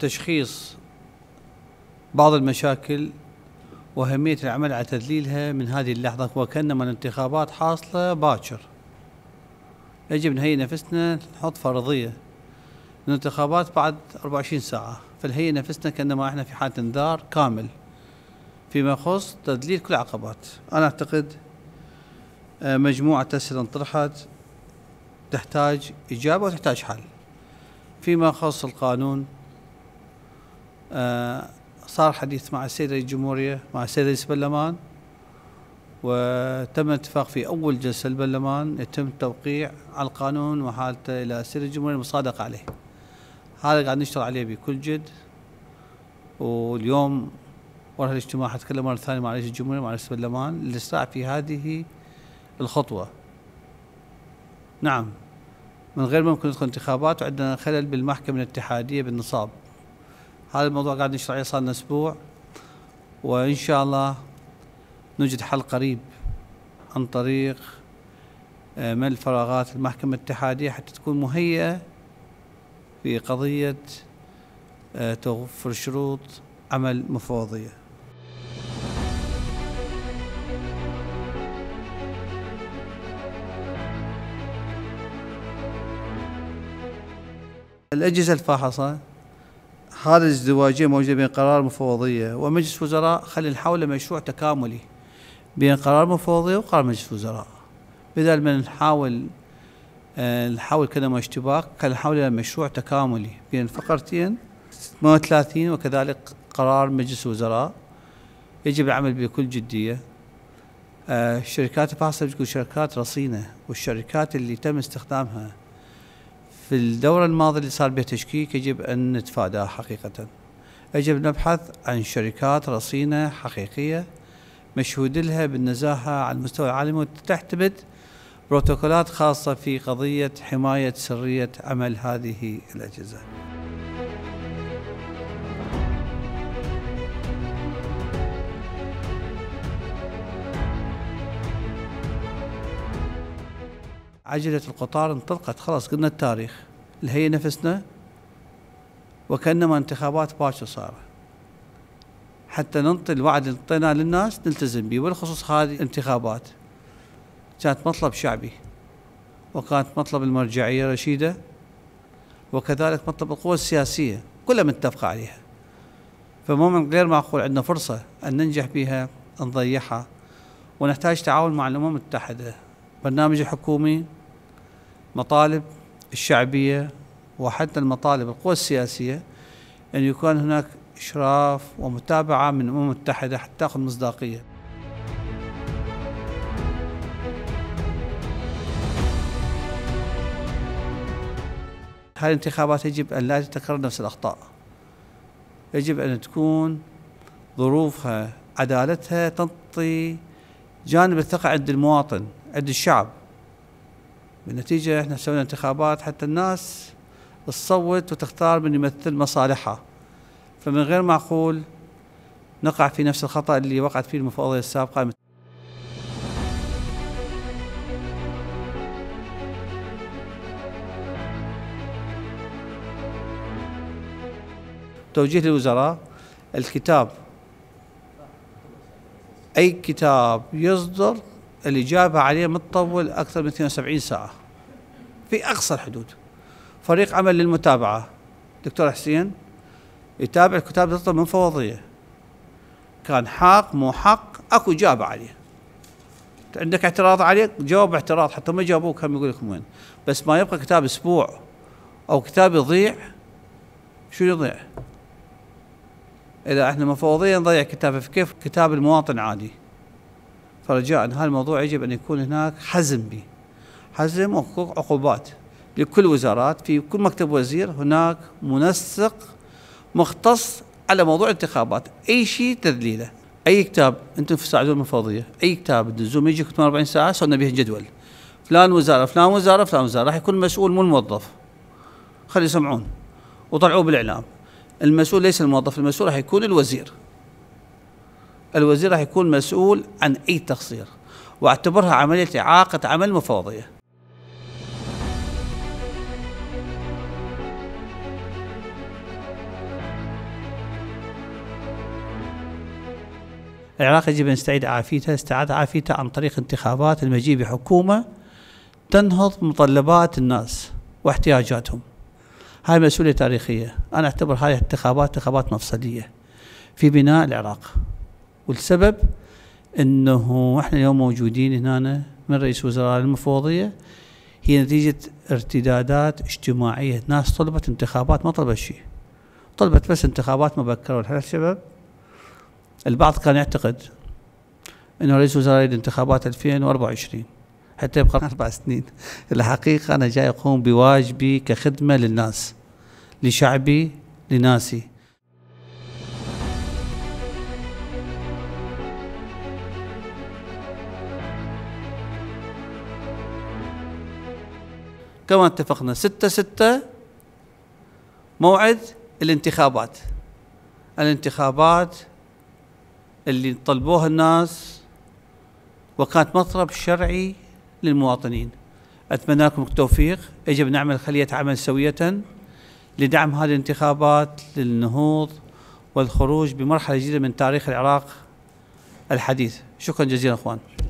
تشخيص بعض المشاكل وأهمية العمل على تذليلها من هذه اللحظة وكأنما الانتخابات حاصلة باكر يجب نهيئ نفسنا نحط فرضية الانتخابات بعد 24 ساعة فنهيئ نفسنا كأنما احنا في حالة انذار كامل فيما يخص تذليل كل العقبات أنا أعتقد آه، مجموعة أسئلة انطرحت تحتاج إجابة وتحتاج حل فيما يخص القانون آه، صار حديث مع السيد رئيس الجمهورية مع السيد رئيس البرلمان وتم اتفاق في أول جلسة البرلمان يتم التوقيع على القانون وحالته إلى السيد رئيس الجمهورية المصادقة عليه هذا قاعد نشتغل عليه بكل جد واليوم ورا الاجتماع حتكلم مرة ثانية مع رئيس الجمهورية مع رئيس البرلمان للإسراع في هذه الخطوة نعم من غير ممكن ندخل انتخابات وعندنا خلل بالمحكمة الاتحادية بالنصاب هذا الموضوع قاعد نشرح عليه صار لنا اسبوع وان شاء الله نجد حل قريب عن طريق آه، ملء الفراغات المحكمة الاتحادية حتى تكون مهيئة في قضية آه، توفر شروط عمل مفوضية الأجهزة الفاحصة هذا الازدواجيه موجوده بين قرار مفوضيه ومجلس وزراء خلي نحول مشروع تكاملي بين قرار مفوضيه وقرار مجلس وزراء بدل ما نحاول نحاول آه، ما اشتباك كان نحاول إلى مشروع تكاملي بين فقرتين 38 وكذلك قرار مجلس وزراء يجب العمل بكل جدية الشركات آه، الفاصلة بتكون شركات رصينة والشركات اللي تم استخدامها في الدورة الماضية اللي صار بها تشكيك يجب أن نتفاداه حقيقة يجب نبحث عن شركات رصينة حقيقية مشهود لها بالنزاهة على المستوى العالمي وتعتمد بروتوكولات خاصة في قضية حماية سرية عمل هذه الأجهزة عجلة القطار انطلقت خلاص قلنا التاريخ اللي هي نفسنا وكأنما انتخابات باكر صارت حتى ننطي الوعد اللي انطيناه للناس نلتزم به بالخصوص هذه الانتخابات كانت مطلب شعبي وكانت مطلب المرجعية الرشيدة وكذلك مطلب القوى السياسية كلها متفقة عليها فما من غير معقول عندنا فرصة أن ننجح بها نضيعها ونحتاج تعاون مع الأمم المتحدة برنامج حكومي مطالب الشعبية وحتى المطالب القوى السياسية أن يكون هناك إشراف ومتابعة من الأمم المتحدة حتى تأخذ مصداقية هذه الانتخابات يجب أن لا تتكرر نفس الأخطاء يجب أن تكون ظروفها عدالتها تنطي جانب الثقة عند المواطن عند الشعب بالنتيجه احنا سوينا انتخابات حتى الناس تصوت وتختار من يمثل مصالحها فمن غير معقول نقع في نفس الخطا اللي وقعت فيه المفوضيه السابقه توجيه للوزراء الكتاب اي كتاب يصدر الإجابة عليه متطول أكثر من 72 ساعة في أقصى الحدود فريق عمل للمتابعة دكتور حسين يتابع الكتاب تطلب من فوضية كان حق مو حق أكو إجابة عليه عندك اعتراض عليه جاوب اعتراض حتى ما جابوك هم يقول لكم وين بس ما يبقى كتاب اسبوع او كتاب يضيع شو يضيع اذا احنا مفوضية نضيع كتابه فكيف كتاب المواطن عادي فرجاء هذا الموضوع يجب أن يكون هناك حزم به حزم وعقوبات لكل وزارات في كل مكتب وزير هناك منسق مختص على موضوع الانتخابات أي شيء تذليله أي كتاب أنتم في ساعدون المفوضيه أي كتاب تدزوم يجيك 48 ساعة سوينا به جدول فلان وزارة فلان وزارة فلان وزارة راح يكون مسؤول مو الموظف خلي يسمعون وطلعوه بالإعلام المسؤول ليس الموظف المسؤول راح يكون الوزير الوزير راح يكون مسؤول عن أي تقصير واعتبرها عملية إعاقة عمل مفوضية العراق يجب أن يستعيد عافيته استعاد عافيته عن طريق انتخابات المجيء بحكومة تنهض متطلبات الناس واحتياجاتهم هاي مسؤولية تاريخية أنا أعتبر هاي انتخابات انتخابات مفصلية في بناء العراق والسبب انه احنا اليوم موجودين هنا من رئيس وزراء المفوضيه هي نتيجه ارتدادات اجتماعيه، ناس طلبت انتخابات ما طلبت شيء. طلبت بس انتخابات مبكره والحين الشباب البعض كان يعتقد انه رئيس وزراء يريد انتخابات 2024 حتى يبقى اربع سنين الحقيقه انا جاي اقوم بواجبي كخدمه للناس لشعبي لناسي كما اتفقنا ستة ستة موعد الانتخابات الانتخابات اللي طلبوها الناس وكانت مطلب شرعي للمواطنين أتمنى لكم التوفيق يجب نعمل خلية عمل سوية لدعم هذه الانتخابات للنهوض والخروج بمرحلة جديدة من تاريخ العراق الحديث شكرا جزيلا أخوان